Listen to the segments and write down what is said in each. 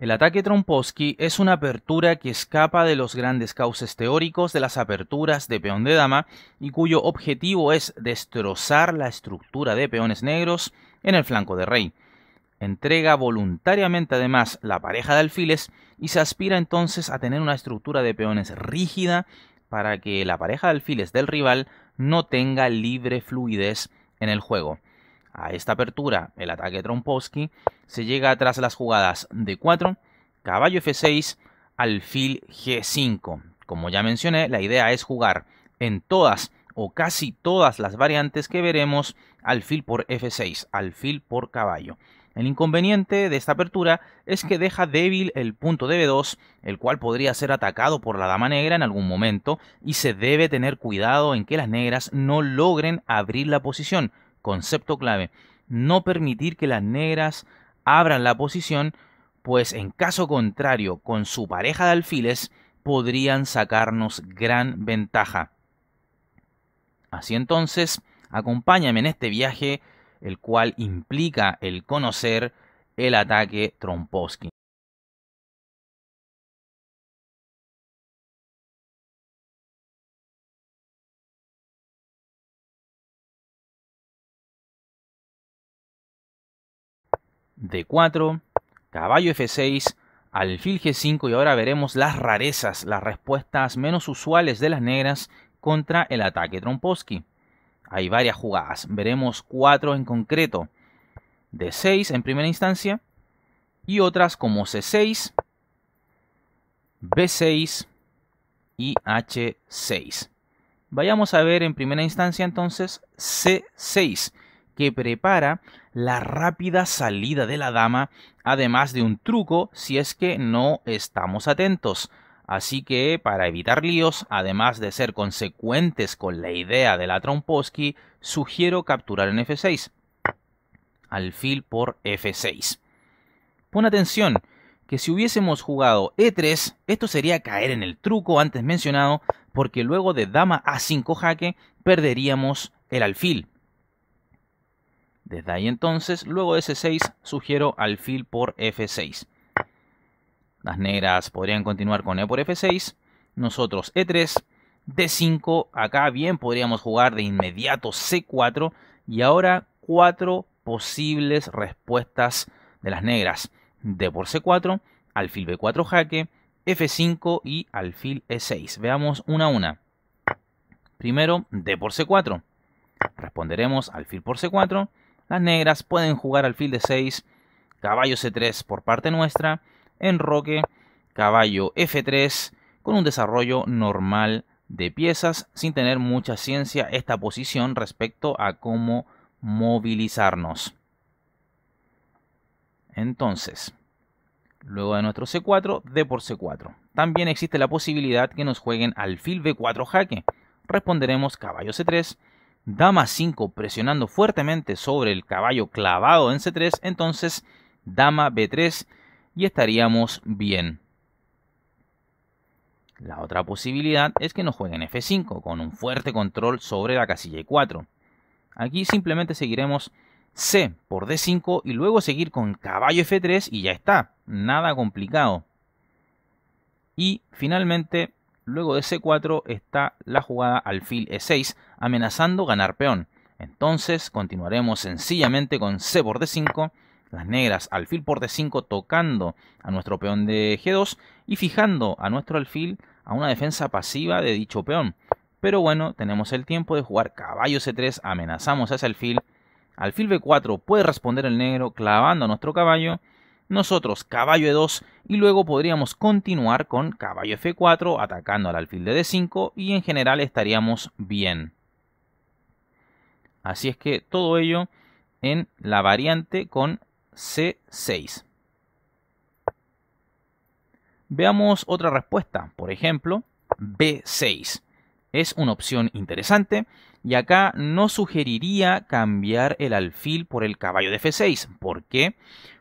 El ataque Trompowski es una apertura que escapa de los grandes cauces teóricos de las aperturas de peón de dama y cuyo objetivo es destrozar la estructura de peones negros en el flanco de rey. Entrega voluntariamente además la pareja de alfiles y se aspira entonces a tener una estructura de peones rígida para que la pareja de alfiles del rival no tenga libre fluidez en el juego. A esta apertura, el ataque Trompowski se llega tras las jugadas D4, caballo F6, alfil G5. Como ya mencioné, la idea es jugar en todas o casi todas las variantes que veremos alfil por F6, alfil por caballo. El inconveniente de esta apertura es que deja débil el punto de B2, el cual podría ser atacado por la dama negra en algún momento, y se debe tener cuidado en que las negras no logren abrir la posición, concepto clave, no permitir que las negras abran la posición, pues en caso contrario, con su pareja de alfiles, podrían sacarnos gran ventaja. Así entonces, acompáñame en este viaje, el cual implica el conocer el ataque Trompowski. D4, caballo F6, alfil G5 y ahora veremos las rarezas, las respuestas menos usuales de las negras contra el ataque Tromposki. Hay varias jugadas, veremos cuatro en concreto. D6 en primera instancia y otras como C6, B6 y H6. Vayamos a ver en primera instancia entonces C6 que prepara la rápida salida de la dama, además de un truco si es que no estamos atentos. Así que, para evitar líos, además de ser consecuentes con la idea de la Tromposky, sugiero capturar en F6. Alfil por F6. Pon atención, que si hubiésemos jugado E3, esto sería caer en el truco antes mencionado, porque luego de dama A5 jaque perderíamos el alfil. Desde ahí entonces, luego de C6, sugiero alfil por F6. Las negras podrían continuar con E por F6. Nosotros E3, D5. Acá bien podríamos jugar de inmediato C4. Y ahora cuatro posibles respuestas de las negras. D por C4, alfil B4 jaque, F5 y alfil E6. Veamos una a una. Primero, D por C4. Responderemos alfil por C4, las negras pueden jugar al alfil de 6, caballo c3 por parte nuestra, enroque, caballo f3, con un desarrollo normal de piezas, sin tener mucha ciencia esta posición respecto a cómo movilizarnos. Entonces, luego de nuestro c4, d por c4. También existe la posibilidad que nos jueguen alfil b4 jaque. Responderemos caballo c3, dama 5 presionando fuertemente sobre el caballo clavado en c3, entonces dama b3 y estaríamos bien. La otra posibilidad es que nos jueguen f5 con un fuerte control sobre la casilla e4. Aquí simplemente seguiremos c por d5 y luego seguir con caballo f3 y ya está, nada complicado. Y finalmente Luego de C4 está la jugada alfil E6, amenazando ganar peón. Entonces continuaremos sencillamente con C por D5, las negras alfil por D5 tocando a nuestro peón de G2 y fijando a nuestro alfil a una defensa pasiva de dicho peón. Pero bueno, tenemos el tiempo de jugar caballo C3, amenazamos a ese alfil. Alfil B4 puede responder el negro clavando a nuestro caballo nosotros caballo e2 y luego podríamos continuar con caballo f4 atacando al alfil de d5 y en general estaríamos bien. Así es que todo ello en la variante con c6. Veamos otra respuesta, por ejemplo, b6. Es una opción interesante y acá no sugeriría cambiar el alfil por el caballo de f6. ¿Por qué?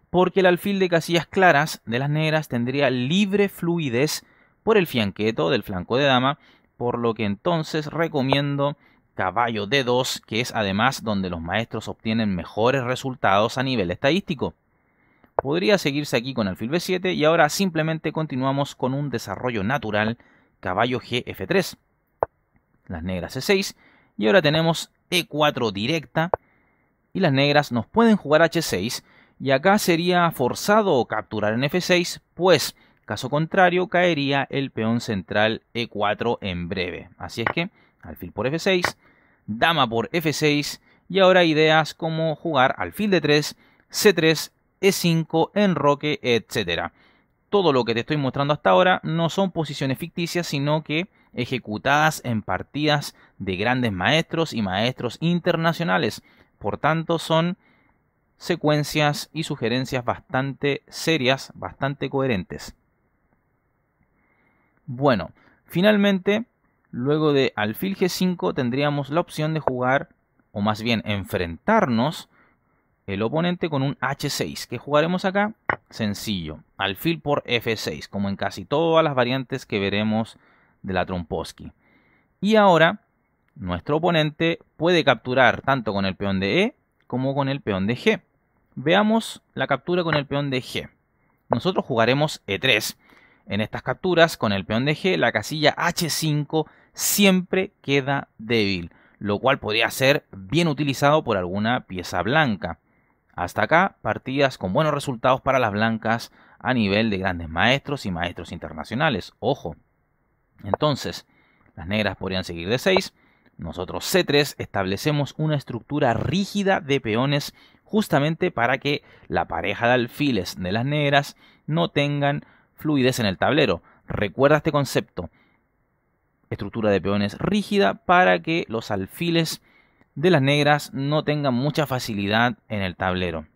porque el alfil de casillas claras de las negras tendría libre fluidez por el fianqueto del flanco de dama, por lo que entonces recomiendo caballo d 2 que es además donde los maestros obtienen mejores resultados a nivel estadístico. Podría seguirse aquí con alfil b7 y ahora simplemente continuamos con un desarrollo natural caballo gf3. Las negras c6 e y ahora tenemos e4 directa y las negras nos pueden jugar h6 y acá sería forzado capturar en f6, pues caso contrario caería el peón central e4 en breve. Así es que alfil por f6, dama por f6 y ahora ideas como jugar alfil de 3, c3, e5, enroque, etc. Todo lo que te estoy mostrando hasta ahora no son posiciones ficticias, sino que ejecutadas en partidas de grandes maestros y maestros internacionales. Por tanto, son secuencias y sugerencias bastante serias, bastante coherentes. Bueno, finalmente, luego de alfil G5 tendríamos la opción de jugar, o más bien enfrentarnos, el oponente con un H6. que jugaremos acá? Sencillo, alfil por F6, como en casi todas las variantes que veremos de la Tromposki. Y ahora, nuestro oponente puede capturar tanto con el peón de E como con el peón de G. Veamos la captura con el peón de G. Nosotros jugaremos E3. En estas capturas, con el peón de G, la casilla H5 siempre queda débil, lo cual podría ser bien utilizado por alguna pieza blanca. Hasta acá, partidas con buenos resultados para las blancas a nivel de grandes maestros y maestros internacionales. Ojo. Entonces, las negras podrían seguir de 6. Nosotros C3 establecemos una estructura rígida de peones justamente para que la pareja de alfiles de las negras no tengan fluidez en el tablero. Recuerda este concepto. Estructura de peones rígida para que los alfiles de las negras no tengan mucha facilidad en el tablero.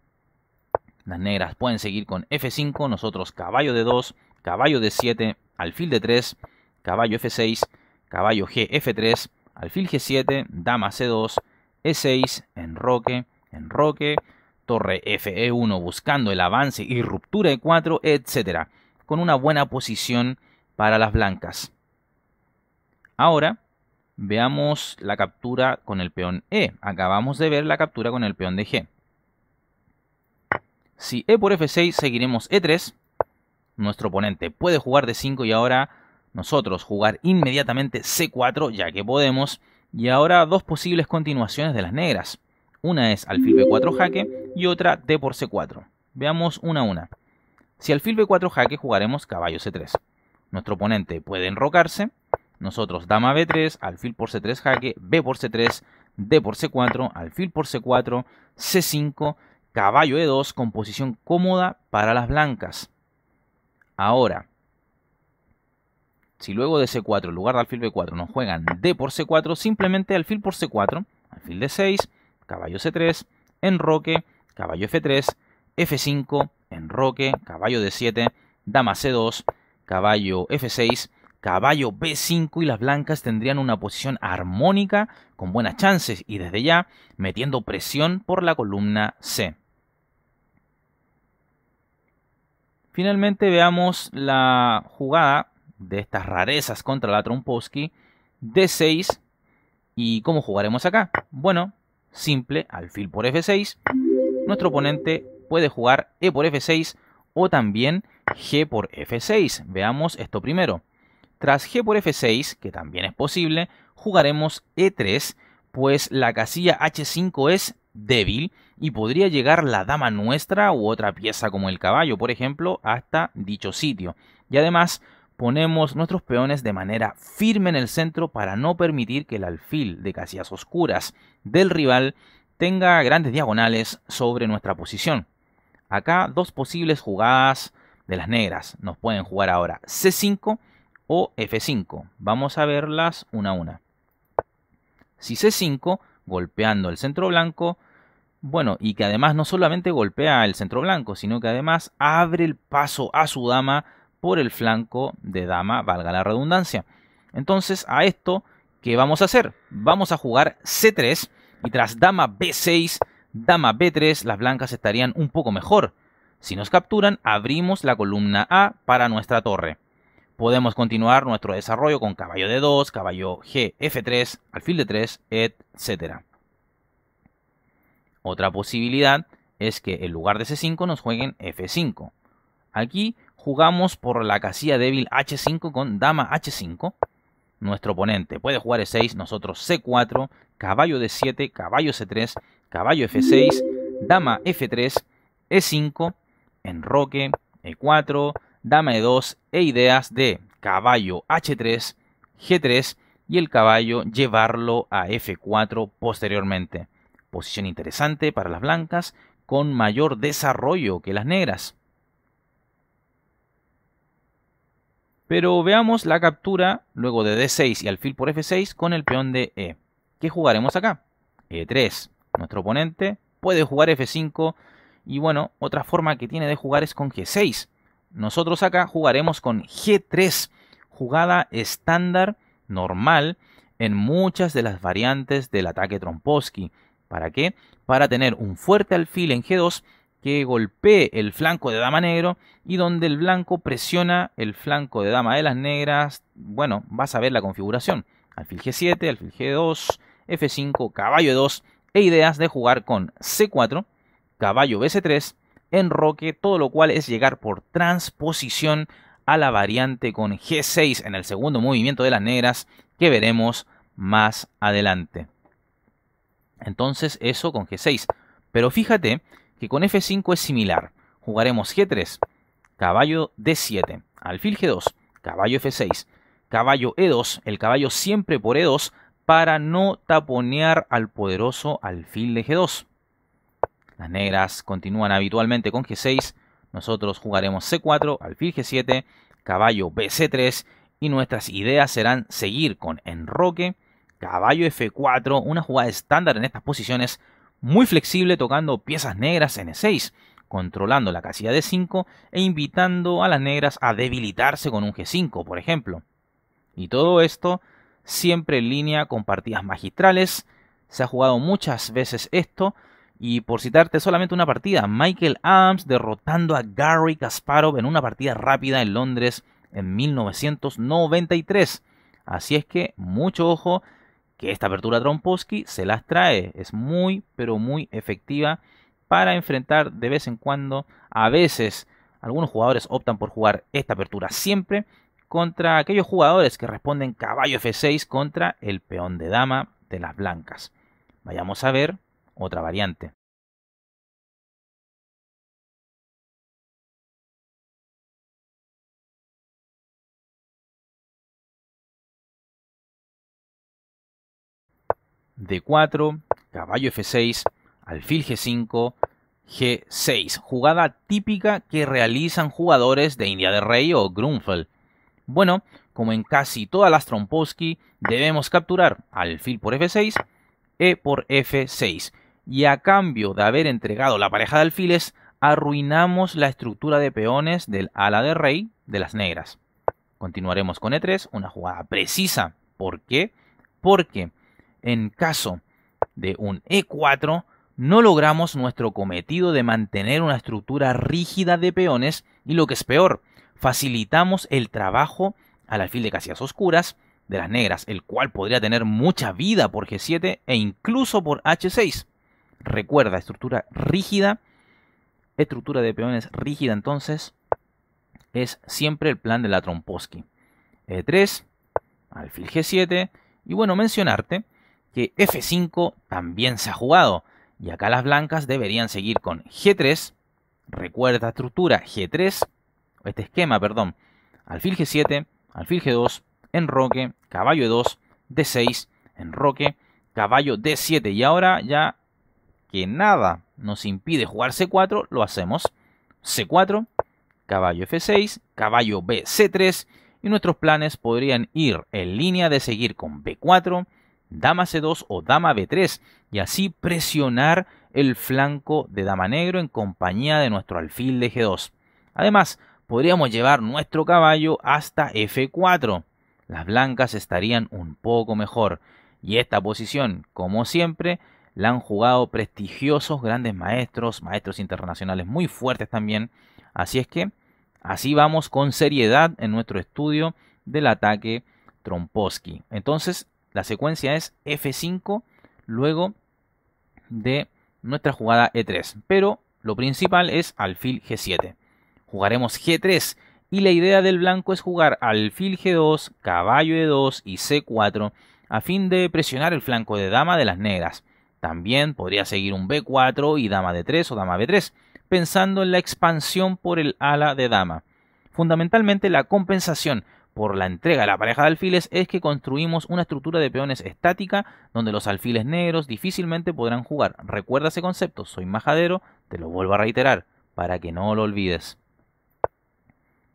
Las negras pueden seguir con F5, nosotros caballo de 2, caballo de 7, alfil de 3, caballo F6, caballo gf 3 alfil G7, dama C2, E6, enroque, en roque, torre FE1 buscando el avance y ruptura E4, etc. Con una buena posición para las blancas. Ahora veamos la captura con el peón E. Acabamos de ver la captura con el peón de G. Si E por F6 seguiremos E3, nuestro oponente puede jugar de 5 y ahora nosotros jugar inmediatamente C4 ya que podemos. Y ahora dos posibles continuaciones de las negras. Una es alfil b4 jaque y otra d por c4. Veamos una a una. Si alfil b4 jaque jugaremos caballo c3. Nuestro oponente puede enrocarse. Nosotros dama b3, alfil por c3 jaque, b por c3, d por c4, alfil por c4, c5, caballo e2 con posición cómoda para las blancas. Ahora, si luego de c4 en lugar de alfil b4 nos juegan d por c4, simplemente alfil por c4, alfil d6, caballo C3, enroque, caballo F3, F5, enroque, caballo D7, dama C2, caballo F6, caballo B5 y las blancas tendrían una posición armónica con buenas chances y desde ya metiendo presión por la columna C. Finalmente veamos la jugada de estas rarezas contra la Trompowski D6 y cómo jugaremos acá. Bueno, simple, alfil por f6, nuestro oponente puede jugar e por f6 o también g por f6. Veamos esto primero. Tras g por f6, que también es posible, jugaremos e3, pues la casilla h5 es débil y podría llegar la dama nuestra u otra pieza como el caballo, por ejemplo, hasta dicho sitio. Y además, ponemos nuestros peones de manera firme en el centro para no permitir que el alfil de casillas oscuras del rival tenga grandes diagonales sobre nuestra posición. Acá dos posibles jugadas de las negras. Nos pueden jugar ahora C5 o F5. Vamos a verlas una a una. Si C5, golpeando el centro blanco, bueno, y que además no solamente golpea el centro blanco, sino que además abre el paso a su dama por el flanco de dama, valga la redundancia. Entonces a esto, ¿qué vamos a hacer? Vamos a jugar C3 y tras dama B6, dama B3, las blancas estarían un poco mejor. Si nos capturan, abrimos la columna A para nuestra torre. Podemos continuar nuestro desarrollo con caballo D2, caballo G, F3, alfil D3, etc. Otra posibilidad es que en lugar de C5 nos jueguen F5. Aquí jugamos por la casilla débil H5 con dama H5. Nuestro oponente puede jugar E6, nosotros C4, caballo D7, caballo C3, caballo F6, dama F3, E5, enroque, E4, dama E2 e ideas de caballo H3, G3 y el caballo llevarlo a F4 posteriormente. Posición interesante para las blancas con mayor desarrollo que las negras. Pero veamos la captura luego de D6 y alfil por F6 con el peón de E. ¿Qué jugaremos acá? E3. Nuestro oponente puede jugar F5 y bueno, otra forma que tiene de jugar es con G6. Nosotros acá jugaremos con G3, jugada estándar, normal, en muchas de las variantes del ataque tromposki. ¿Para qué? Para tener un fuerte alfil en G2 que golpee el flanco de dama negro y donde el blanco presiona el flanco de dama de las negras, bueno, vas a ver la configuración. Alfil G7, alfil G2, F5, caballo E2 e ideas de jugar con C4, caballo BC3, enroque, todo lo cual es llegar por transposición a la variante con G6 en el segundo movimiento de las negras que veremos más adelante. Entonces eso con G6. Pero fíjate que con F5 es similar. Jugaremos G3, caballo D7, alfil G2, caballo F6, caballo E2, el caballo siempre por E2 para no taponear al poderoso alfil de G2. Las negras continúan habitualmente con G6, nosotros jugaremos C4, alfil G7, caballo BC3 y nuestras ideas serán seguir con enroque, caballo F4, una jugada estándar en estas posiciones muy flexible tocando piezas negras en E6, controlando la casilla de 5 e invitando a las negras a debilitarse con un G5, por ejemplo. Y todo esto siempre en línea con partidas magistrales. Se ha jugado muchas veces esto. Y por citarte solamente una partida, Michael Adams derrotando a Gary Kasparov en una partida rápida en Londres en 1993. Así es que mucho ojo que esta apertura Tromposky se las trae. Es muy, pero muy efectiva para enfrentar de vez en cuando, a veces, algunos jugadores optan por jugar esta apertura siempre contra aquellos jugadores que responden caballo F6 contra el peón de dama de las blancas. Vayamos a ver otra variante. D4, caballo F6, alfil G5, G6. Jugada típica que realizan jugadores de India de Rey o Grunfeld. Bueno, como en casi todas las Trompowsky debemos capturar alfil por F6, E por F6. Y a cambio de haber entregado la pareja de alfiles, arruinamos la estructura de peones del ala de rey de las negras. Continuaremos con E3, una jugada precisa. ¿Por qué? Porque en caso de un E4, no logramos nuestro cometido de mantener una estructura rígida de peones y lo que es peor, facilitamos el trabajo al alfil de casillas oscuras de las negras, el cual podría tener mucha vida por G7 e incluso por H6. Recuerda, estructura rígida, estructura de peones rígida entonces, es siempre el plan de la Tromposky. E3, alfil G7, y bueno, mencionarte que F5 también se ha jugado. Y acá las blancas deberían seguir con G3. Recuerda estructura G3. Este esquema, perdón. Alfil G7, alfil G2, enroque, caballo E2, D6, enroque, caballo D7. Y ahora ya que nada nos impide jugar C4, lo hacemos. C4, caballo F6, caballo B C3. Y nuestros planes podrían ir en línea de seguir con B4, dama c2 o dama b3 y así presionar el flanco de dama negro en compañía de nuestro alfil de g2. Además, podríamos llevar nuestro caballo hasta f4. Las blancas estarían un poco mejor. Y esta posición, como siempre, la han jugado prestigiosos grandes maestros, maestros internacionales muy fuertes también. Así es que así vamos con seriedad en nuestro estudio del ataque tromposki Entonces, la secuencia es F5 luego de nuestra jugada E3. Pero lo principal es alfil G7. Jugaremos G3 y la idea del blanco es jugar alfil G2, caballo E2 y C4 a fin de presionar el flanco de dama de las negras. También podría seguir un B4 y dama D3 o dama B3, pensando en la expansión por el ala de dama. Fundamentalmente la compensación por la entrega de la pareja de alfiles es que construimos una estructura de peones estática donde los alfiles negros difícilmente podrán jugar. Recuerda ese concepto, soy majadero, te lo vuelvo a reiterar para que no lo olvides.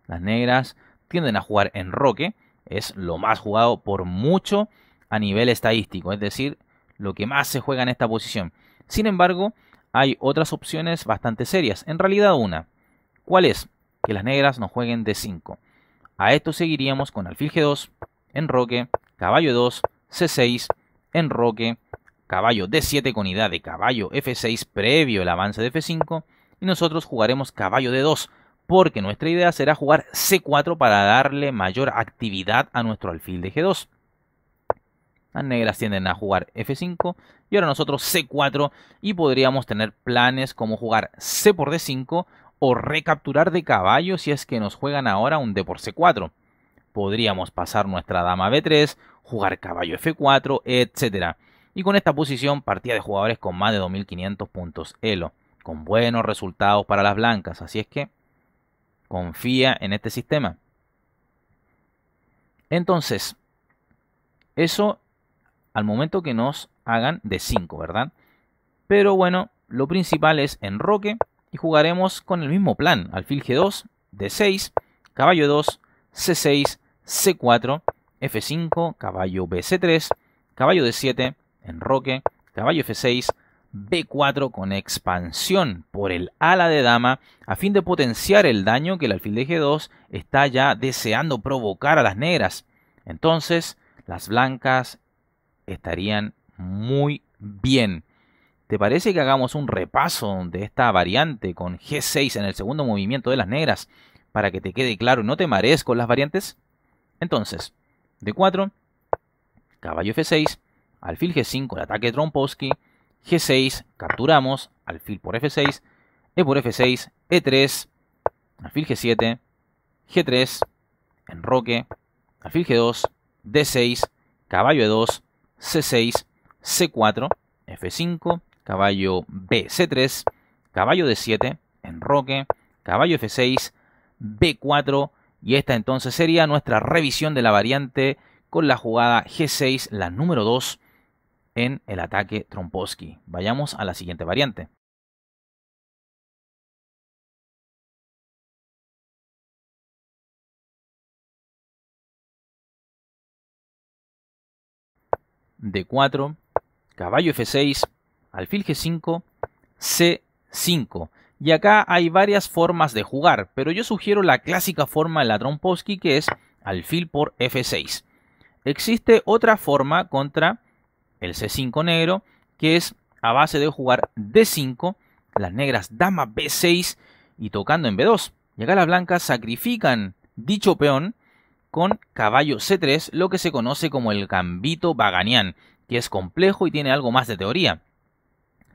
Las negras tienden a jugar en roque, es lo más jugado por mucho a nivel estadístico, es decir, lo que más se juega en esta posición. Sin embargo, hay otras opciones bastante serias, en realidad una. ¿Cuál es? Que las negras no jueguen de 5. A esto seguiríamos con alfil G2, enroque, caballo 2, C6, enroque, caballo D7 con idea de caballo F6 previo al avance de F5 y nosotros jugaremos caballo D2 porque nuestra idea será jugar C4 para darle mayor actividad a nuestro alfil de G2. Las negras tienden a jugar F5 y ahora nosotros C4 y podríamos tener planes como jugar C por D5 o recapturar de caballo si es que nos juegan ahora un d por c4. Podríamos pasar nuestra dama b3, jugar caballo f4, etc. Y con esta posición partía de jugadores con más de 2500 puntos elo, con buenos resultados para las blancas, así es que confía en este sistema. Entonces, eso al momento que nos hagan de 5, ¿verdad? Pero bueno, lo principal es en roque y jugaremos con el mismo plan. Alfil G2, D6, caballo 2, C6, C4, F5, caballo BC3, caballo D7, enroque, caballo F6, B4 con expansión por el ala de dama a fin de potenciar el daño que el alfil de G2 está ya deseando provocar a las negras. Entonces, las blancas estarían muy bien. ¿Te parece que hagamos un repaso de esta variante con G6 en el segundo movimiento de las negras para que te quede claro y no te marees con las variantes? Entonces, D4, caballo F6, alfil G5, el ataque de G6, capturamos, alfil por F6, E por F6, E3, alfil G7, G3, enroque, alfil G2, D6, caballo E2, C6, C4, F5, caballo B C3, caballo D7, enroque, caballo F6, B4 y esta entonces sería nuestra revisión de la variante con la jugada G6, la número 2 en el ataque Tromposki. Vayamos a la siguiente variante. D4, caballo F6, alfil g5, c5. Y acá hay varias formas de jugar, pero yo sugiero la clásica forma de la posky, que es alfil por f6. Existe otra forma contra el c5 negro que es a base de jugar d5, las negras dama b6 y tocando en b2. Y acá las blancas sacrifican dicho peón con caballo c3, lo que se conoce como el gambito baganian que es complejo y tiene algo más de teoría.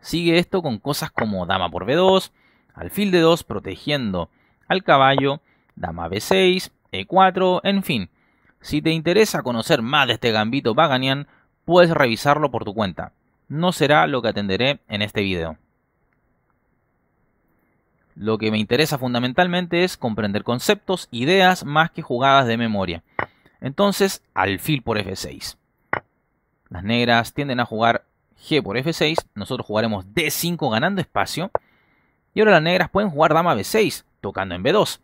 Sigue esto con cosas como dama por b2, alfil de 2 protegiendo al caballo, dama b6, e4, en fin. Si te interesa conocer más de este gambito Paganian, puedes revisarlo por tu cuenta. No será lo que atenderé en este video. Lo que me interesa fundamentalmente es comprender conceptos, ideas, más que jugadas de memoria. Entonces, alfil por f6. Las negras tienden a jugar G por F6. Nosotros jugaremos D5 ganando espacio. Y ahora las negras pueden jugar dama B6, tocando en B2.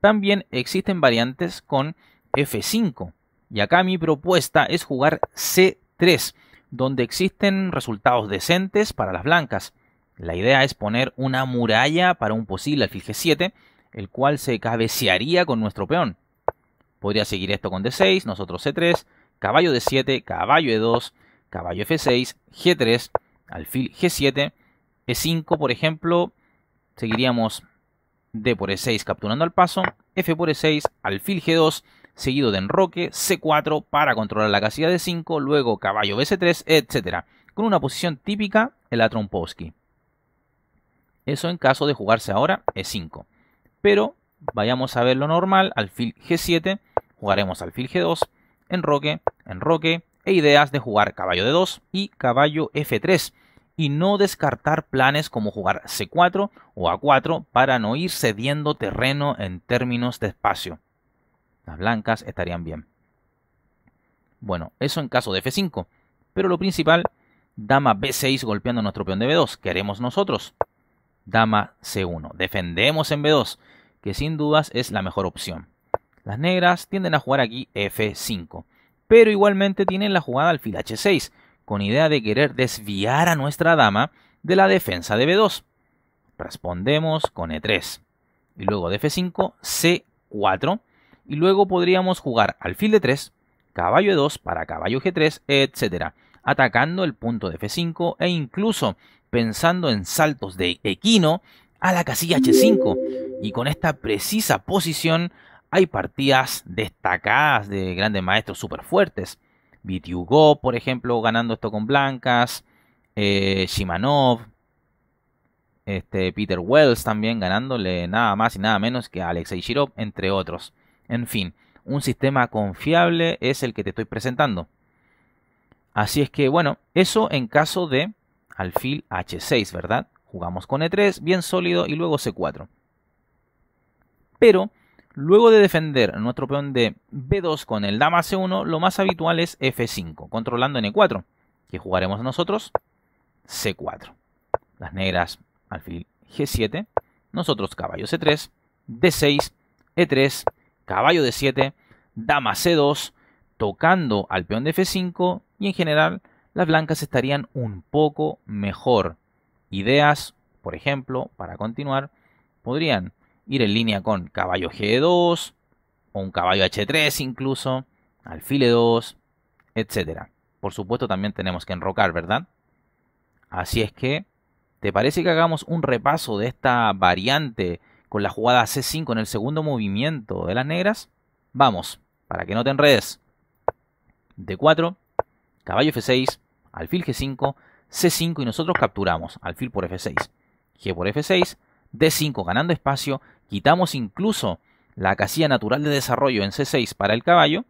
También existen variantes con F5. Y acá mi propuesta es jugar C3, donde existen resultados decentes para las blancas. La idea es poner una muralla para un posible alfil G7, el cual se cabecearía con nuestro peón. Podría seguir esto con D6, nosotros C3, caballo D7, caballo E2, caballo F6, G3, alfil G7, E5, por ejemplo, seguiríamos D por E6 capturando al paso, F por E6, alfil G2, seguido de enroque, C4 para controlar la casilla de 5, luego caballo BC3, etc. Con una posición típica en la Trompowski. Eso en caso de jugarse ahora E5. Pero vayamos a ver lo normal, alfil G7, jugaremos alfil G2, enroque, enroque, e ideas de jugar caballo de 2 y caballo f3 y no descartar planes como jugar c4 o a4 para no ir cediendo terreno en términos de espacio. Las blancas estarían bien. Bueno, eso en caso de f5, pero lo principal, dama b6 golpeando nuestro peón de b2, queremos nosotros. Dama c1, defendemos en b2, que sin dudas es la mejor opción. Las negras tienden a jugar aquí f5, pero igualmente tienen la jugada alfil h6, con idea de querer desviar a nuestra dama de la defensa de b2. Respondemos con e3, y luego de f5, c4, y luego podríamos jugar alfil d 3, caballo e2 para caballo g3, etc., atacando el punto de f5 e incluso pensando en saltos de equino a la casilla h5, y con esta precisa posición hay partidas destacadas de grandes maestros súper fuertes. Vitiugo, por ejemplo, ganando esto con blancas. Eh, Shimanov. Este, Peter Wells también ganándole nada más y nada menos que Alexei Shirov, entre otros. En fin, un sistema confiable es el que te estoy presentando. Así es que, bueno, eso en caso de alfil H6, ¿verdad? Jugamos con E3, bien sólido, y luego C4. Pero Luego de defender nuestro peón de B2 con el dama C1, lo más habitual es F5, controlando en e 4 que jugaremos nosotros C4. Las negras alfil G7, nosotros caballo C3, D6, E3, caballo D7, dama C2, tocando al peón de F5 y en general las blancas estarían un poco mejor. Ideas, por ejemplo, para continuar, podrían ir en línea con caballo G2 o un caballo H3 incluso, alfil e 2, etc. Por supuesto también tenemos que enrocar, ¿verdad? Así es que, ¿te parece que hagamos un repaso de esta variante con la jugada C5 en el segundo movimiento de las negras? Vamos, para que no te enredes. D4, caballo F6, alfil G5, C5 y nosotros capturamos alfil por F6, G por F6, D5 ganando espacio, quitamos incluso la casilla natural de desarrollo en C6 para el caballo.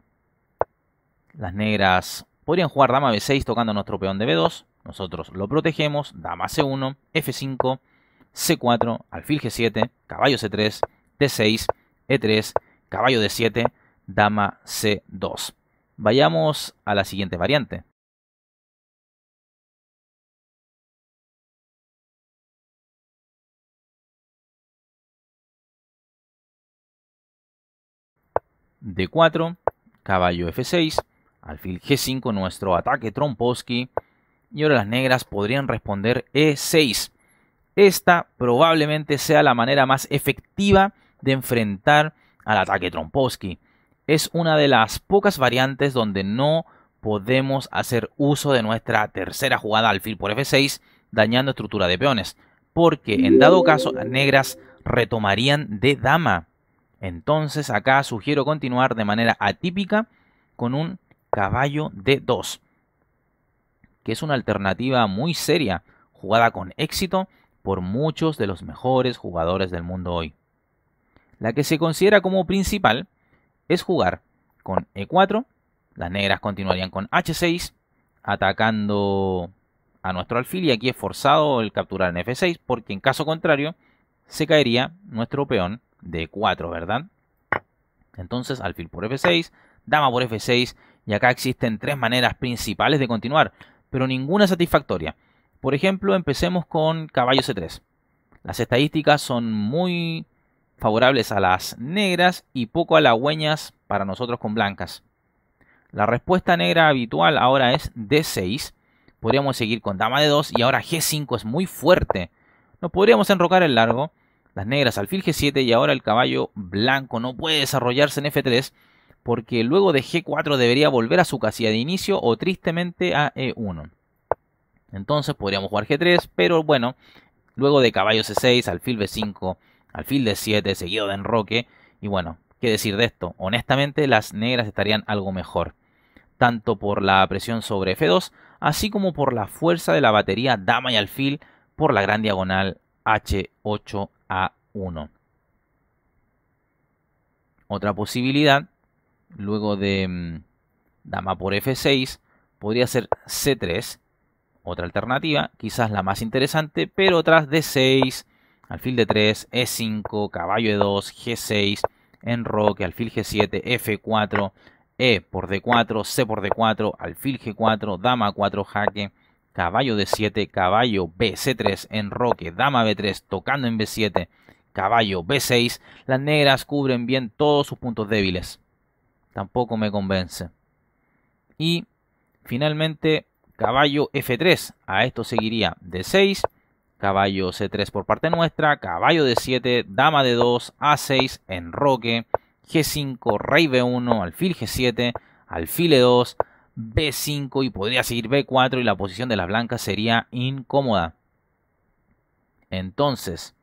Las negras podrían jugar dama B6 tocando nuestro peón de B2. Nosotros lo protegemos, dama C1, F5, C4, alfil G7, caballo C3, D6, E3, caballo D7, dama C2. Vayamos a la siguiente variante. D4, caballo F6, alfil G5, nuestro ataque Tromposki. Y ahora las negras podrían responder E6. Esta probablemente sea la manera más efectiva de enfrentar al ataque Tromposki. Es una de las pocas variantes donde no podemos hacer uso de nuestra tercera jugada alfil por F6 dañando estructura de peones, porque en dado caso las negras retomarían de dama. Entonces acá sugiero continuar de manera atípica con un caballo d 2, que es una alternativa muy seria, jugada con éxito por muchos de los mejores jugadores del mundo hoy. La que se considera como principal es jugar con E4, las negras continuarían con H6, atacando a nuestro alfil y aquí es forzado el capturar en F6 porque en caso contrario se caería nuestro peón de 4, ¿verdad? Entonces, alfil por F6, dama por F6, y acá existen tres maneras principales de continuar, pero ninguna satisfactoria. Por ejemplo, empecemos con caballo C3. Las estadísticas son muy favorables a las negras y poco halagüeñas para nosotros con blancas. La respuesta negra habitual ahora es D6. Podríamos seguir con dama de 2 y ahora G5 es muy fuerte. Nos podríamos enrocar el largo las negras alfil G7 y ahora el caballo blanco no puede desarrollarse en F3 porque luego de G4 debería volver a su casilla de inicio o tristemente a E1. Entonces podríamos jugar G3, pero bueno, luego de caballo C6, alfil B5, alfil D7, seguido de enroque, y bueno, qué decir de esto, honestamente las negras estarían algo mejor, tanto por la presión sobre F2, así como por la fuerza de la batería dama y alfil por la gran diagonal H8 a 1. Otra posibilidad, luego de mm, dama por f6, podría ser c3. Otra alternativa, quizás la más interesante, pero tras d6, alfil d3, e5, caballo e2, g6, enroque, alfil g7, f4, e por d4, c por d4, alfil g4, dama 4, jaque caballo D7, caballo BC3, en roque, dama B3, tocando en B7, caballo B6. Las negras cubren bien todos sus puntos débiles. Tampoco me convence. Y finalmente, caballo F3. A esto seguiría D6, caballo C3 por parte nuestra, caballo D7, dama D2, A6, en roque, G5, rey B1, alfil G7, alfil E2, B5 y podría seguir B4 y la posición de las blancas sería incómoda. Entonces,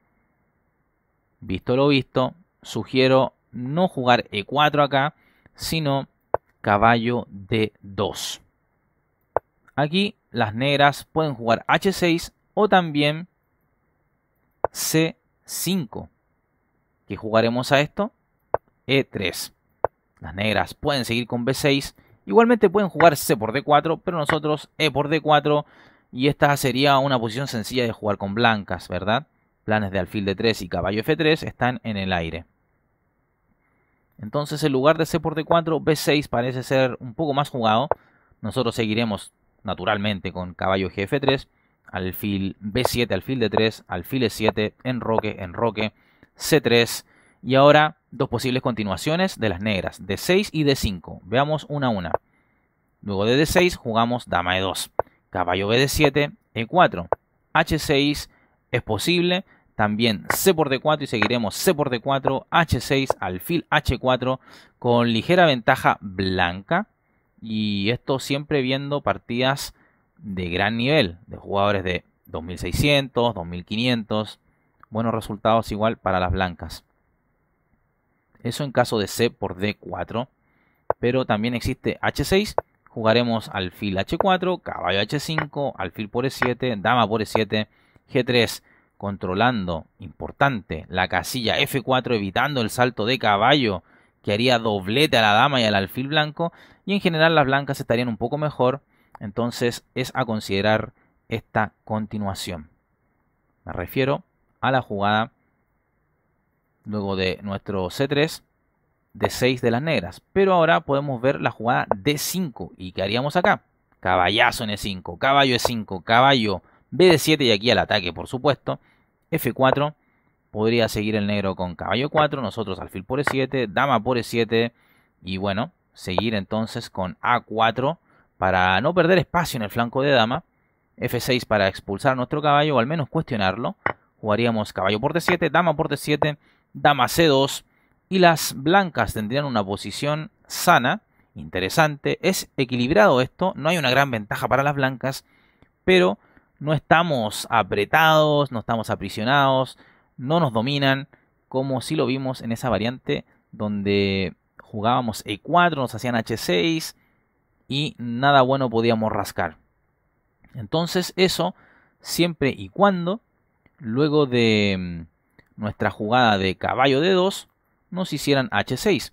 visto lo visto, sugiero no jugar E4 acá, sino caballo D2. Aquí las negras pueden jugar H6 o también C5. ¿Qué jugaremos a esto? E3. Las negras pueden seguir con B6 Igualmente pueden jugar C por D4, pero nosotros E por D4 y esta sería una posición sencilla de jugar con blancas, ¿verdad? Planes de alfil D3 y caballo F3 están en el aire. Entonces en lugar de C por D4, B6 parece ser un poco más jugado. Nosotros seguiremos naturalmente con caballo GF3, alfil B7, alfil de 3 alfil E7, enroque, enroque, C3, y ahora dos posibles continuaciones de las negras, D6 y D5. Veamos una a una. Luego de D6 jugamos dama E2, caballo bd 7 E4, H6 es posible, también C por D4 y seguiremos C por D4, H6, alfil H4 con ligera ventaja blanca y esto siempre viendo partidas de gran nivel, de jugadores de 2600, 2500, buenos resultados igual para las blancas. Eso en caso de C por D4. Pero también existe H6. Jugaremos alfil H4, caballo H5, alfil por E7, dama por E7, G3 controlando, importante, la casilla F4 evitando el salto de caballo que haría doblete a la dama y al alfil blanco y en general las blancas estarían un poco mejor, entonces es a considerar esta continuación. Me refiero a la jugada luego de nuestro C3 de 6 de las negras. Pero ahora podemos ver la jugada D5. ¿Y qué haríamos acá? Caballazo en E5, caballo E5, caballo B de 7 y aquí al ataque, por supuesto. F4, podría seguir el negro con caballo 4, nosotros alfil por E7, dama por E7 y bueno, seguir entonces con A4 para no perder espacio en el flanco de dama. F6 para expulsar nuestro caballo o al menos cuestionarlo. Jugaríamos caballo por D7, dama por D7 dama c2 y las blancas tendrían una posición sana, interesante. Es equilibrado esto, no hay una gran ventaja para las blancas, pero no estamos apretados, no estamos aprisionados, no nos dominan, como si lo vimos en esa variante donde jugábamos e4, nos hacían h6 y nada bueno podíamos rascar. Entonces eso, siempre y cuando, luego de mm, nuestra jugada de caballo de 2 nos hicieran h6.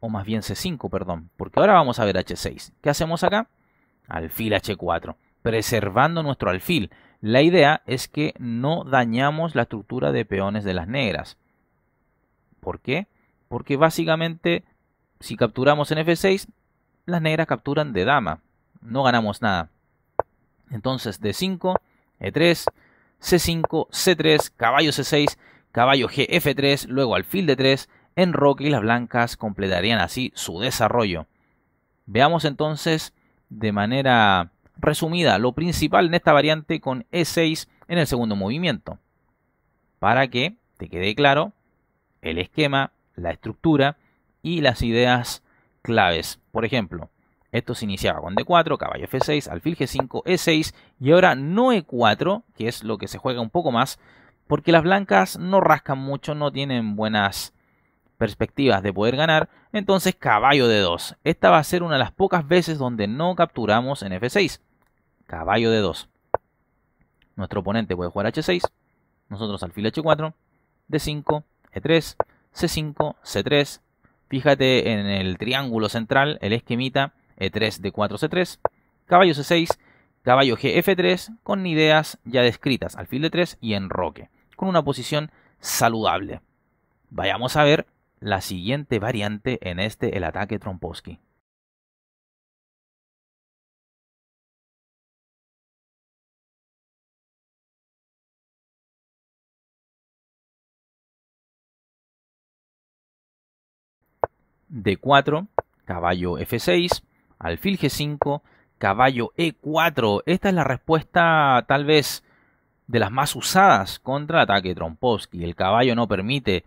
O más bien c5, perdón. Porque ahora vamos a ver h6. ¿Qué hacemos acá? Alfil h4. Preservando nuestro alfil. La idea es que no dañamos la estructura de peones de las negras. ¿Por qué? Porque básicamente si capturamos en f6, las negras capturan de dama. No ganamos nada. Entonces d5, e3, C5, C3, caballo C6, caballo GF3, luego alfil D3, en roque y las blancas completarían así su desarrollo. Veamos entonces de manera resumida lo principal en esta variante con E6 en el segundo movimiento. Para que te quede claro el esquema, la estructura y las ideas claves. Por ejemplo, esto se iniciaba con D4, caballo F6, alfil G5, E6 y ahora no E4, que es lo que se juega un poco más, porque las blancas no rascan mucho, no tienen buenas perspectivas de poder ganar, entonces caballo d 2. Esta va a ser una de las pocas veces donde no capturamos en F6. Caballo d 2. Nuestro oponente puede jugar H6, nosotros alfil H4, D5, E3, C5, C3. Fíjate en el triángulo central, el esquemita, e3, D4, C3, caballo C6, caballo GF3 con ideas ya descritas, alfil D3 y enroque, con una posición saludable. Vayamos a ver la siguiente variante en este, el ataque Tromposki. D4, caballo F6, alfil G5, caballo E4. Esta es la respuesta tal vez de las más usadas contra ataque y El caballo no permite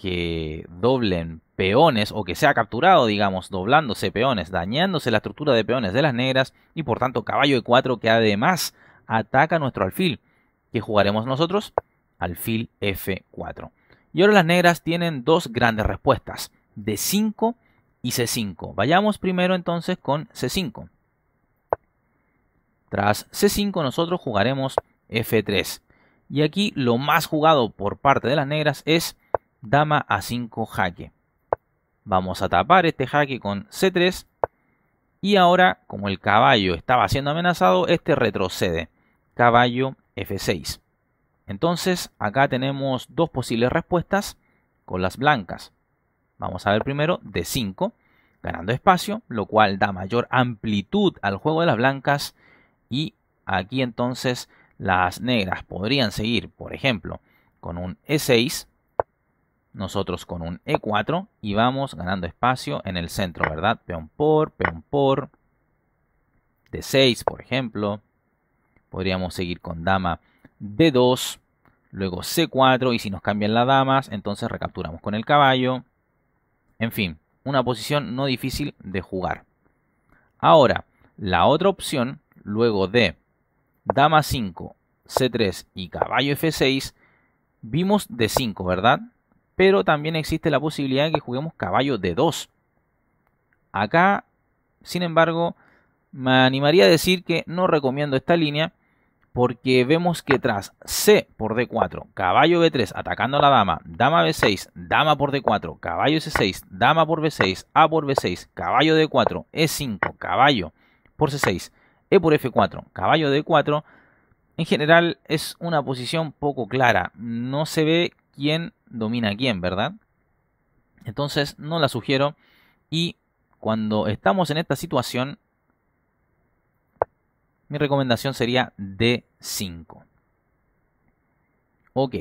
que doblen peones o que sea capturado, digamos, doblándose peones, dañándose la estructura de peones de las negras y por tanto caballo E4 que además ataca nuestro alfil. ¿Qué jugaremos nosotros? Alfil F4. Y ahora las negras tienen dos grandes respuestas, D5 y C5. Vayamos primero entonces con C5. Tras C5 nosotros jugaremos F3. Y aquí lo más jugado por parte de las negras es dama a 5 jaque. Vamos a tapar este jaque con C3. Y ahora, como el caballo estaba siendo amenazado, este retrocede. Caballo F6. Entonces, acá tenemos dos posibles respuestas con las blancas. Vamos a ver primero d 5, ganando espacio, lo cual da mayor amplitud al juego de las blancas. Y aquí entonces las negras podrían seguir, por ejemplo, con un E6, nosotros con un E4 y vamos ganando espacio en el centro, ¿verdad? Peón por, peón por, D6, por ejemplo. Podríamos seguir con dama D2, luego C4 y si nos cambian las damas, entonces recapturamos con el caballo. En fin, una posición no difícil de jugar. Ahora, la otra opción, luego de dama 5, c3 y caballo f6, vimos d 5, ¿verdad? Pero también existe la posibilidad de que juguemos caballo d 2. Acá, sin embargo, me animaría a decir que no recomiendo esta línea porque vemos que tras C por D4, caballo B3 atacando a la dama, dama B6, dama por D4, caballo C6, dama por B6, A por B6, caballo D4, E5, caballo por C6, E por F4, caballo D4, en general es una posición poco clara, no se ve quién domina a quién, ¿verdad? Entonces no la sugiero y cuando estamos en esta situación mi recomendación sería D5. Ok,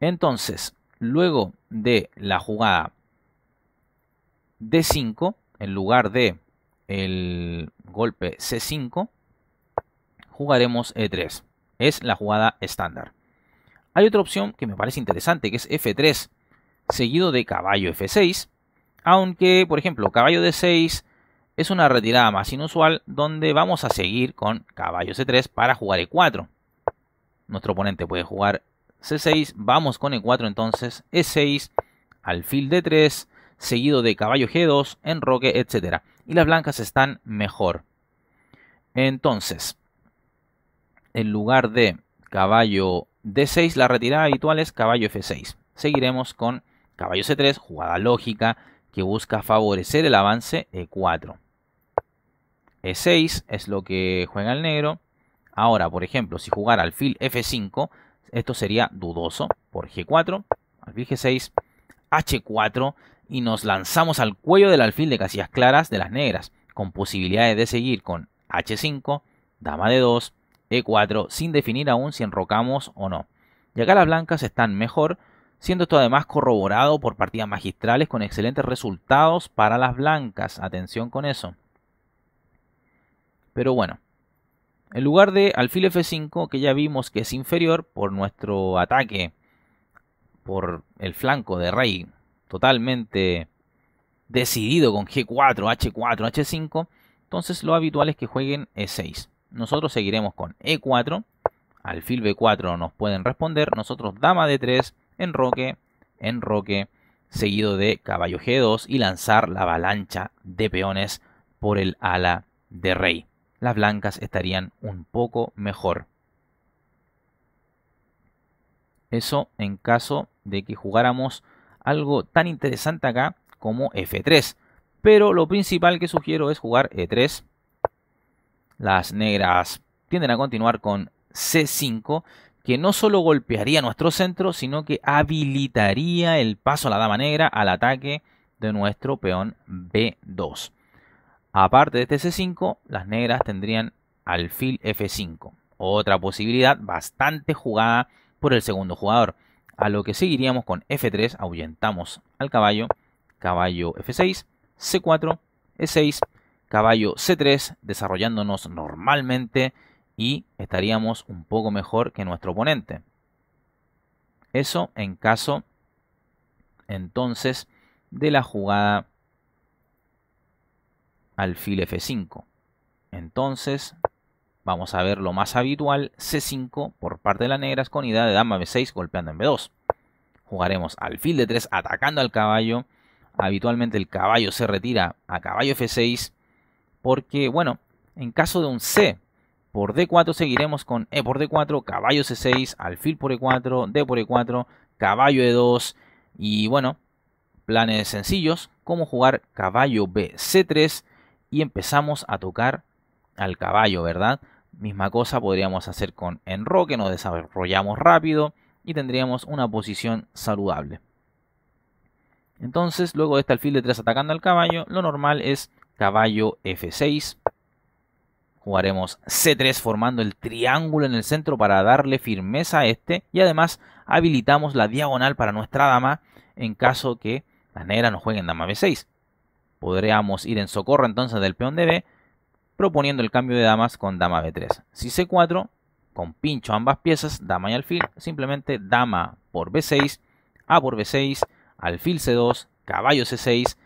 entonces, luego de la jugada D5, en lugar de el golpe C5, jugaremos E3. Es la jugada estándar. Hay otra opción que me parece interesante, que es F3, seguido de caballo F6. Aunque, por ejemplo, caballo D6 es una retirada más inusual donde vamos a seguir con caballo C3 para jugar E4. Nuestro oponente puede jugar C6, vamos con E4 entonces, E6, alfil D3, seguido de caballo G2, enroque, etc. Y las blancas están mejor. Entonces, en lugar de caballo D6, la retirada habitual es caballo F6. Seguiremos con caballo C3, jugada lógica que busca favorecer el avance E4. E6 eh, es lo que juega el negro. Ahora, por ejemplo, si jugara alfil F5, esto sería dudoso por G4, alfil G6, H4 y nos lanzamos al cuello del alfil de casillas claras de las negras, con posibilidades de seguir con H5, dama de 2, E4, sin definir aún si enrocamos o no. Y acá las blancas están mejor, siendo esto además corroborado por partidas magistrales con excelentes resultados para las blancas. Atención con eso. Pero bueno, en lugar de alfil f5, que ya vimos que es inferior por nuestro ataque por el flanco de rey totalmente decidido con g4, h4, h5, entonces lo habitual es que jueguen e6. Nosotros seguiremos con e4, alfil b4 nos pueden responder, nosotros dama d3, enroque, enroque, seguido de caballo g2 y lanzar la avalancha de peones por el ala de rey las blancas estarían un poco mejor. Eso en caso de que jugáramos algo tan interesante acá como F3. Pero lo principal que sugiero es jugar E3. Las negras tienden a continuar con C5, que no solo golpearía nuestro centro, sino que habilitaría el paso a la dama negra al ataque de nuestro peón B2. Aparte de este C5, las negras tendrían alfil F5, otra posibilidad bastante jugada por el segundo jugador. A lo que seguiríamos con F3, ahuyentamos al caballo, caballo F6, C4, E6, caballo C3, desarrollándonos normalmente y estaríamos un poco mejor que nuestro oponente. Eso en caso entonces de la jugada alfil f5. Entonces, vamos a ver lo más habitual, c5 por parte de las negras con idea de dama b6 golpeando en b2. Jugaremos alfil de 3 atacando al caballo. Habitualmente el caballo se retira a caballo f6 porque, bueno, en caso de un c por d4 seguiremos con e por d4, caballo c6, alfil por e4, d por e4, caballo e2 y, bueno, planes sencillos como jugar caballo b c3 y empezamos a tocar al caballo, ¿verdad? Misma cosa podríamos hacer con enroque, nos desarrollamos rápido y tendríamos una posición saludable. Entonces, luego de este alfil de 3 atacando al caballo, lo normal es caballo F6. Jugaremos C3 formando el triángulo en el centro para darle firmeza a este y además habilitamos la diagonal para nuestra dama en caso que las negras nos jueguen dama B6. Podríamos ir en socorro entonces del peón de B, proponiendo el cambio de damas con dama B3. Si C4, con pincho ambas piezas, dama y alfil, simplemente dama por B6, A por B6, alfil C2, caballo C6,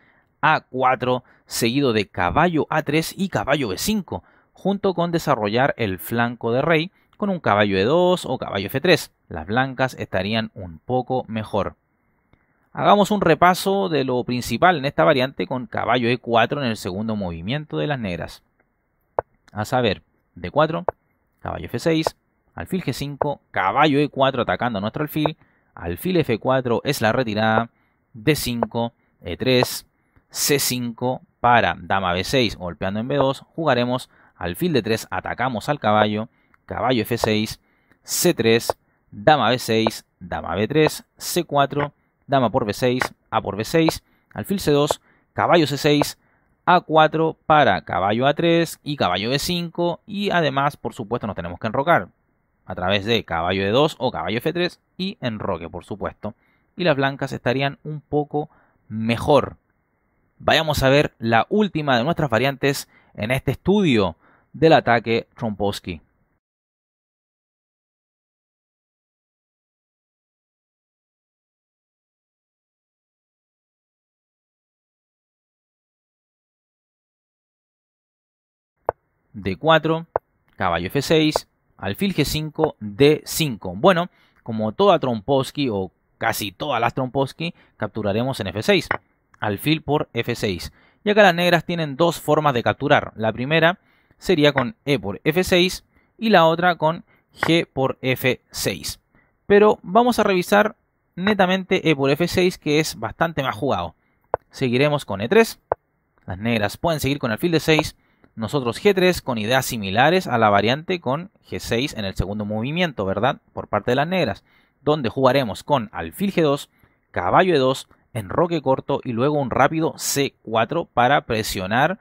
A4, seguido de caballo A3 y caballo B5, junto con desarrollar el flanco de rey con un caballo E2 o caballo F3. Las blancas estarían un poco mejor. Hagamos un repaso de lo principal en esta variante con caballo E4 en el segundo movimiento de las negras. A saber, D4, caballo F6, alfil G5, caballo E4 atacando nuestro alfil, alfil F4 es la retirada, D5, E3, C5 para dama B6 golpeando en B2, jugaremos alfil D3, atacamos al caballo, caballo F6, C3, dama B6, dama B3, C4, dama por b6, a por b6, alfil c2, caballo c6, a4 para caballo a3 y caballo b5 y además por supuesto nos tenemos que enrocar a través de caballo e 2 o caballo f3 y enroque por supuesto y las blancas estarían un poco mejor. Vayamos a ver la última de nuestras variantes en este estudio del ataque Trompowski. D4, caballo F6, alfil G5, D5. Bueno, como toda Trompowski, o casi todas las Trompowski, capturaremos en F6. Alfil por F6. Y acá las negras tienen dos formas de capturar. La primera sería con E por F6 y la otra con G por F6. Pero vamos a revisar netamente E por F6 que es bastante más jugado. Seguiremos con E3. Las negras pueden seguir con alfil de 6 nosotros G3 con ideas similares a la variante con G6 en el segundo movimiento, ¿verdad? Por parte de las negras, donde jugaremos con alfil G2, caballo E2, enroque corto y luego un rápido C4 para presionar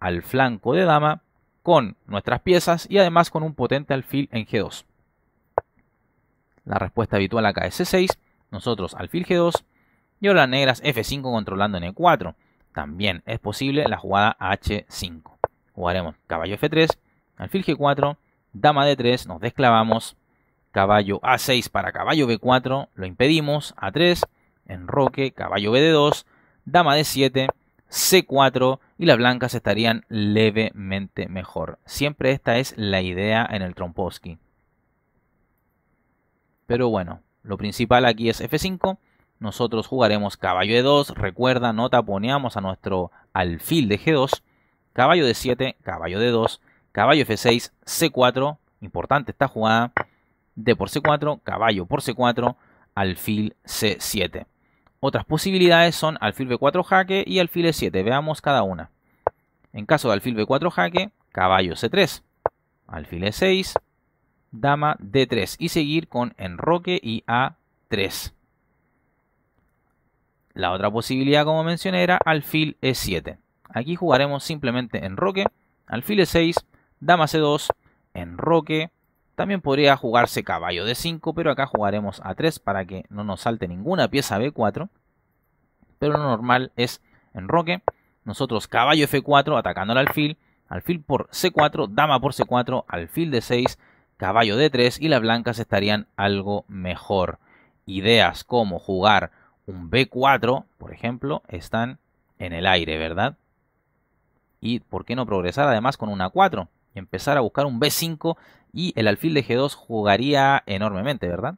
al flanco de dama con nuestras piezas y además con un potente alfil en G2. La respuesta habitual acá es C6, nosotros alfil G2 y ahora negras F5 controlando en E4. También es posible la jugada H5 jugaremos caballo F3, alfil G4, dama D3, nos desclavamos, caballo A6 para caballo B4, lo impedimos, A3, enroque, caballo BD2, dama D7, C4 y las blancas estarían levemente mejor. Siempre esta es la idea en el Trompowski. Pero bueno, lo principal aquí es F5. Nosotros jugaremos caballo E2. Recuerda, no taponeamos a nuestro alfil de G2 caballo de 7, caballo de 2, caballo F6, C4, importante esta jugada, D por C4, caballo por C4, alfil C7. Otras posibilidades son alfil B4 jaque y alfil E7, veamos cada una. En caso de alfil B4 jaque, caballo C3, alfil E6, dama D3 y seguir con enroque y A3. La otra posibilidad, como mencioné, era alfil E7. Aquí jugaremos simplemente en roque, alfil 6, dama c2, en roque. También podría jugarse caballo d 5, pero acá jugaremos a 3 para que no nos salte ninguna pieza b4. Pero lo normal es en roque. Nosotros caballo f4 atacando al alfil, alfil por c4, dama por c4, alfil de 6, caballo de 3 y las blancas estarían algo mejor. Ideas como jugar un b4, por ejemplo, están en el aire, ¿verdad? y por qué no progresar además con una 4 y empezar a buscar un B5 y el alfil de G2 jugaría enormemente, ¿verdad?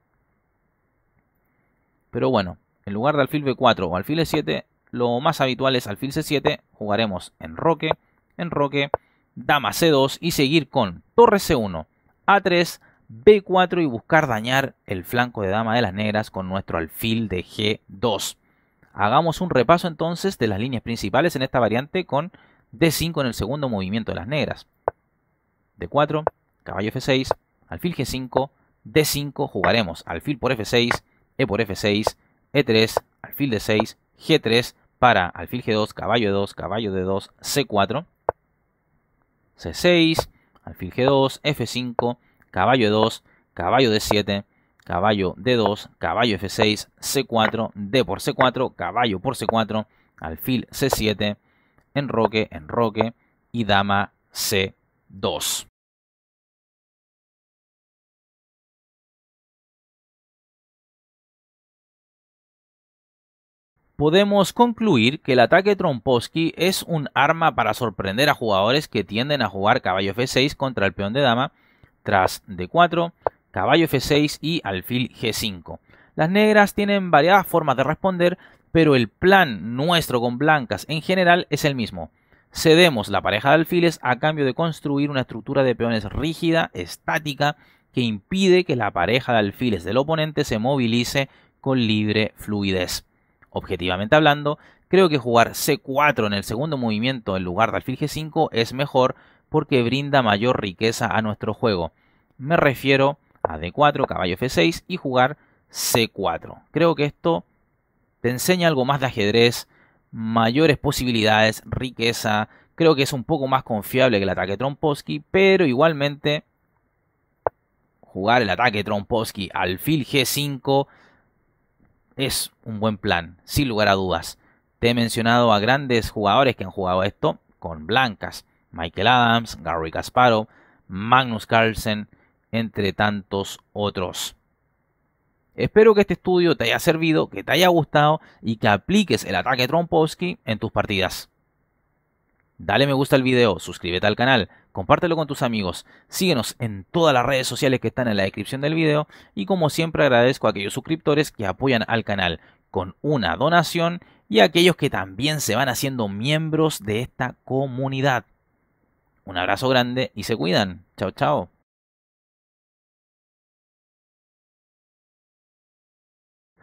Pero bueno, en lugar de alfil B4 o alfil E7, lo más habitual es alfil C7, jugaremos en roque, en roque, dama C2 y seguir con torre C1, A3, B4 y buscar dañar el flanco de dama de las negras con nuestro alfil de G2. Hagamos un repaso entonces de las líneas principales en esta variante con D5 en el segundo movimiento de las negras. D4, caballo F6, alfil G5, D5, jugaremos alfil por F6, E por F6, E3, alfil D6, G3 para alfil G2, caballo E2, caballo D2, C4, C6, alfil G2, F5, caballo E2, caballo D7, caballo D2, caballo F6, C4, D por C4, caballo por C4, alfil C7, enroque, enroque y dama C2. podemos concluir que el ataque Tromposki es un arma para sorprender a jugadores que tienden a jugar caballo f6 contra el peón de dama, tras d4, caballo f6 y alfil g5. Las negras tienen variadas formas de responder pero el plan nuestro con blancas en general es el mismo. Cedemos la pareja de alfiles a cambio de construir una estructura de peones rígida, estática, que impide que la pareja de alfiles del oponente se movilice con libre fluidez. Objetivamente hablando, creo que jugar C4 en el segundo movimiento en lugar de alfil G5 es mejor porque brinda mayor riqueza a nuestro juego. Me refiero a D4, caballo F6 y jugar C4. Creo que esto te enseña algo más de ajedrez, mayores posibilidades, riqueza. Creo que es un poco más confiable que el ataque Trompowsky, pero igualmente jugar el ataque al alfil G5 es un buen plan, sin lugar a dudas. Te he mencionado a grandes jugadores que han jugado esto con blancas. Michael Adams, Gary Kasparov, Magnus Carlsen, entre tantos otros. Espero que este estudio te haya servido, que te haya gustado y que apliques el ataque Trompowski en tus partidas. Dale me gusta al video, suscríbete al canal, compártelo con tus amigos, síguenos en todas las redes sociales que están en la descripción del video y como siempre agradezco a aquellos suscriptores que apoyan al canal con una donación y a aquellos que también se van haciendo miembros de esta comunidad. Un abrazo grande y se cuidan. Chao, chao.